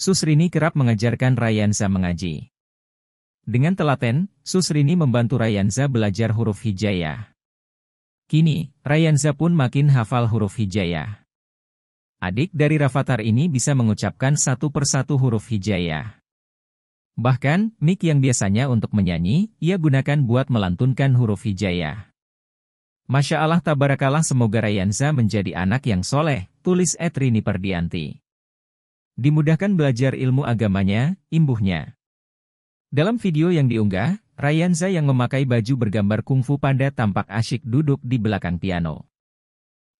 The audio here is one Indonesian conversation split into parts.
Susrini kerap mengajarkan Rayanza mengaji. Dengan telaten, Susrini membantu Rayanza belajar huruf Hijayah. Kini, Rayanza pun makin hafal huruf Hijayah. Adik dari Rafathar ini bisa mengucapkan satu persatu huruf Hijayah. Bahkan, mic yang biasanya untuk menyanyi, ia gunakan buat melantunkan huruf Hijayah. Masya Allah tabarakallah semoga Rayanza menjadi anak yang soleh, tulis Etrini Perdianti. Dimudahkan belajar ilmu agamanya, imbuhnya. Dalam video yang diunggah, Ryanza yang memakai baju bergambar kungfu panda tampak asyik duduk di belakang piano.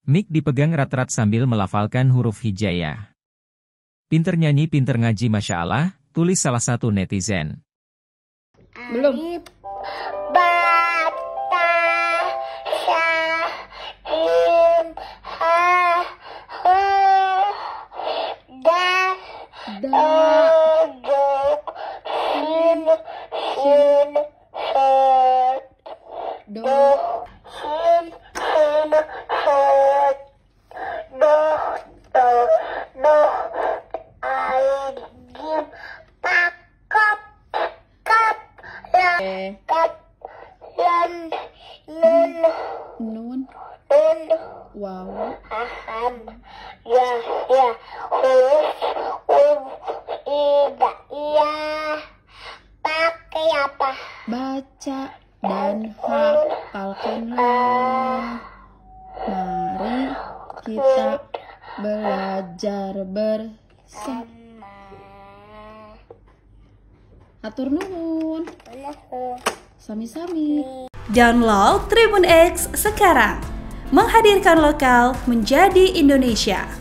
Mik dipegang rat-rat sambil melafalkan huruf hijayah. Pinter nyanyi pinter ngaji Masya Allah, tulis salah satu netizen. Belum. da him him her do him him her do do do I give back eh. nun nun wow aham uh-huh. yeah yeah oh apa? Baca dan hafalkanlah. Mari kita belajar bersama. Atur nuhun. Sami-sami. Download Tribun X sekarang. Menghadirkan lokal menjadi Indonesia.